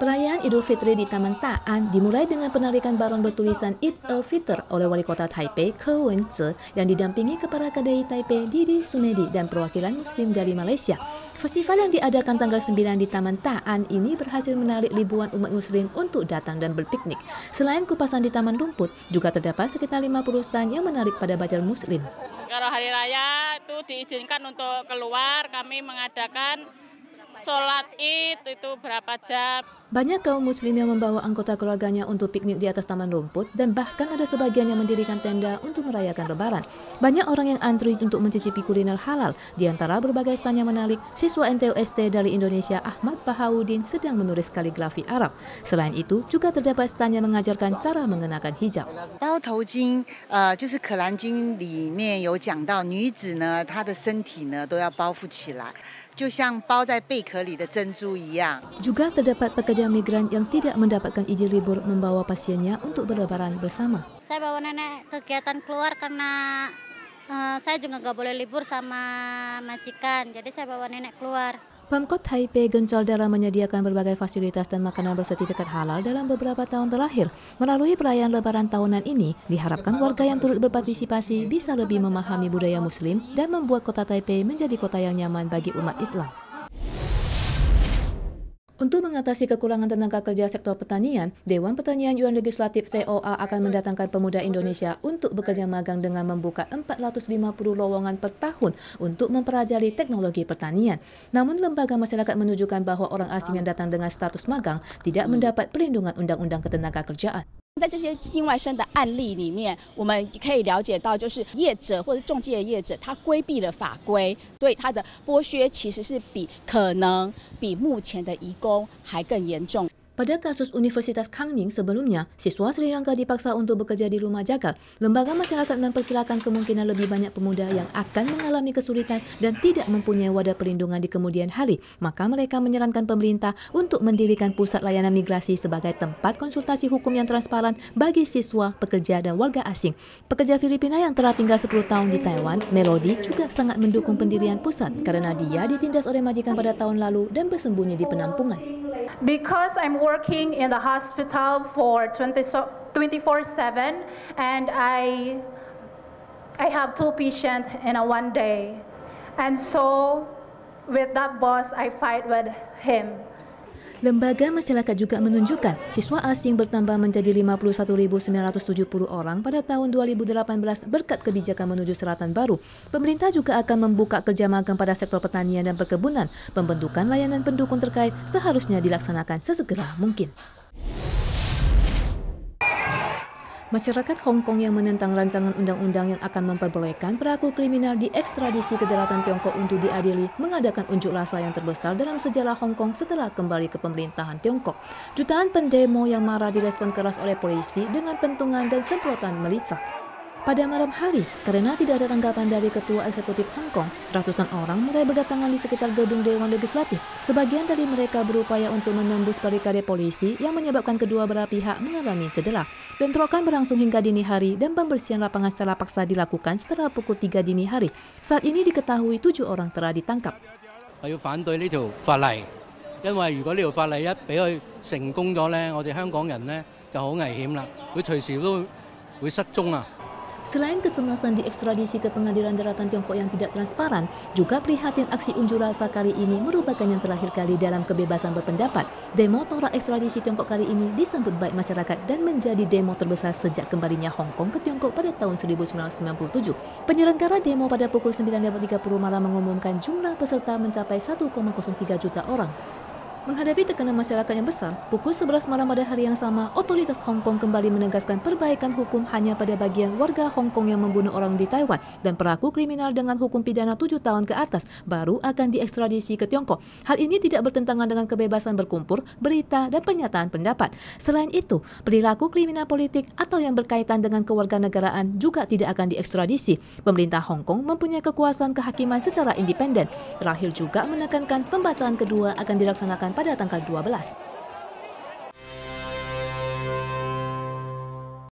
Perayaan Idul Fitri di Taman Taan dimulai dengan penarikan baron bertulisan Eid al Fitr oleh wali kota Taipei Ke Wen-Che yang didampingi kepada Kedai Taipei Didi Sunedi dan perwakilan muslim dari Malaysia. Festival yang diadakan tanggal 9 di Taman Taan ini berhasil menarik ribuan umat muslim untuk datang dan berpiknik. Selain kupasan di Taman Rumput, juga terdapat sekitar 50 stan yang menarik pada bajar muslim. Kalau hari raya itu diizinkan untuk keluar, kami mengadakan sholat id itu berapa jam. Banyak kaum muslim yang membawa anggota keluarganya untuk piknik di atas taman rumput dan bahkan ada sebagian yang mendirikan tenda untuk merayakan lebaran. Banyak orang yang antri untuk mencicipi kuliner halal. Di antara berbagai stand yang menarik, siswa NTUST dari Indonesia Ahmad Bahaudin sedang menulis kaligrafi Arab. Selain itu, juga terdapat stand yang mengajarkan cara mengenakan hijab. 然后头巾，呃，就是《可兰经》里面有讲到，女子呢，她的身体呢都要包覆起来，就像包在贝壳。juga terdapat pekerja migran yang tidak mendapatkan izin libur membawa pasiennya untuk berlebaran bersama. Saya bawa nenek kegiatan keluar karena uh, saya juga nggak boleh libur sama majikan, jadi saya bawa nenek keluar. Pemkot Taipei gencol dalam menyediakan berbagai fasilitas dan makanan bersertifikat halal dalam beberapa tahun terakhir. Melalui perayaan lebaran tahunan ini, diharapkan warga yang turut berpartisipasi bisa lebih memahami budaya muslim dan membuat kota Taipei menjadi kota yang nyaman bagi umat Islam. Untuk mengatasi kekurangan tenaga kerja sektor pertanian, Dewan Pertanian Yuan Legislatif COA akan mendatangkan pemuda Indonesia untuk bekerja magang dengan membuka 450 lowongan per tahun untuk mempelajari teknologi pertanian. Namun lembaga masyarakat menunjukkan bahwa orang asing yang datang dengan status magang tidak mendapat perlindungan Undang-Undang Ketenaga Kerjaan. 在这些境外生的案例里面，我们可以了解到，就是业者或者中介业者，他规避了法规，所以他的剥削其实是比可能比目前的移工还更严重。Pada kasus Universitas Kangning sebelumnya, siswa Sri Lanka dipaksa untuk bekerja di rumah jagal. Lembaga masyarakat memperkirakan kemungkinan lebih banyak pemuda yang akan mengalami kesulitan dan tidak mempunyai wadah perlindungan di kemudian hari. Maka mereka menyarankan pemerintah untuk mendirikan pusat layanan migrasi sebagai tempat konsultasi hukum yang transparan bagi siswa, pekerja, dan warga asing. Pekerja Filipina yang telah tinggal 10 tahun di Taiwan, Melody juga sangat mendukung pendirian pusat karena dia ditindas oleh majikan pada tahun lalu dan bersembunyi di penampungan. because I'm working in the hospital for 24 7 and I, I have two patients in a one day. And so with that boss, I fight with him. Lembaga masyarakat juga menunjukkan siswa asing bertambah menjadi 51.970 orang pada tahun 2018 berkat kebijakan menuju selatan baru. Pemerintah juga akan membuka kerja magang pada sektor pertanian dan perkebunan. Pembentukan layanan pendukung terkait seharusnya dilaksanakan sesegera mungkin. Masyarakat Hong Kong yang menentang rancangan undang-undang yang akan memperbolehkan pelaku kriminal di ekstradisi ke daratan Tiongkok untuk diadili mengadakan unjuk rasa yang terbesar dalam sejarah Hong Kong setelah kembali ke pemerintahan Tiongkok. Jutaan pendemo yang marah direspon keras oleh polisi dengan pentungan dan semprotan melicak. Pada malam hari, karena tidak ada tanggapan dari Ketua Eksekutif Hong Kong, ratusan orang mulai berdatangan di sekitar gedung Dewan Legislatif. Sebagian dari mereka berupaya untuk menembus barikade polisi yang menyebabkan kedua belah pihak mengalami cedera. Bentrokan berlangsung hingga dini hari dan pembersihan lapangan secara paksa dilakukan setelah pukul 3 dini hari. Saat ini diketahui tujuh orang telah ditangkap. 我要反對呢條法例，因為如果呢條法例一俾佢成功咗呢，我哋香港人呢就好危險啦，佢隨時都會失蹤啊！Selain kecemasan di ekstradisi ke pengadilan daratan Tiongkok yang tidak transparan, juga prihatin aksi unjuk rasa kali ini merupakan yang terakhir kali dalam kebebasan berpendapat. Demo tolak ekstradisi Tiongkok kali ini disambut baik masyarakat dan menjadi demo terbesar sejak kembalinya Hong Kong ke Tiongkok pada tahun 1997. Penyelenggara demo pada pukul 9.30 malam mengumumkan jumlah peserta mencapai 1,03 juta orang. Menghadapi tekanan masyarakat yang besar, pukul 11 malam pada hari yang sama, otoritas Hong Kong kembali menegaskan perbaikan hukum hanya pada bagian warga Hong Kong yang membunuh orang di Taiwan dan pelaku kriminal dengan hukum pidana 7 tahun ke atas baru akan diekstradisi ke Tiongkok. Hal ini tidak bertentangan dengan kebebasan berkumpul, berita, dan pernyataan pendapat. Selain itu, perilaku kriminal politik atau yang berkaitan dengan kewarganegaraan juga tidak akan diekstradisi. Pemerintah Hong Kong mempunyai kekuasaan kehakiman secara independen. Terakhir juga menekankan pembacaan kedua akan dilaksanakan pada tanggal 12.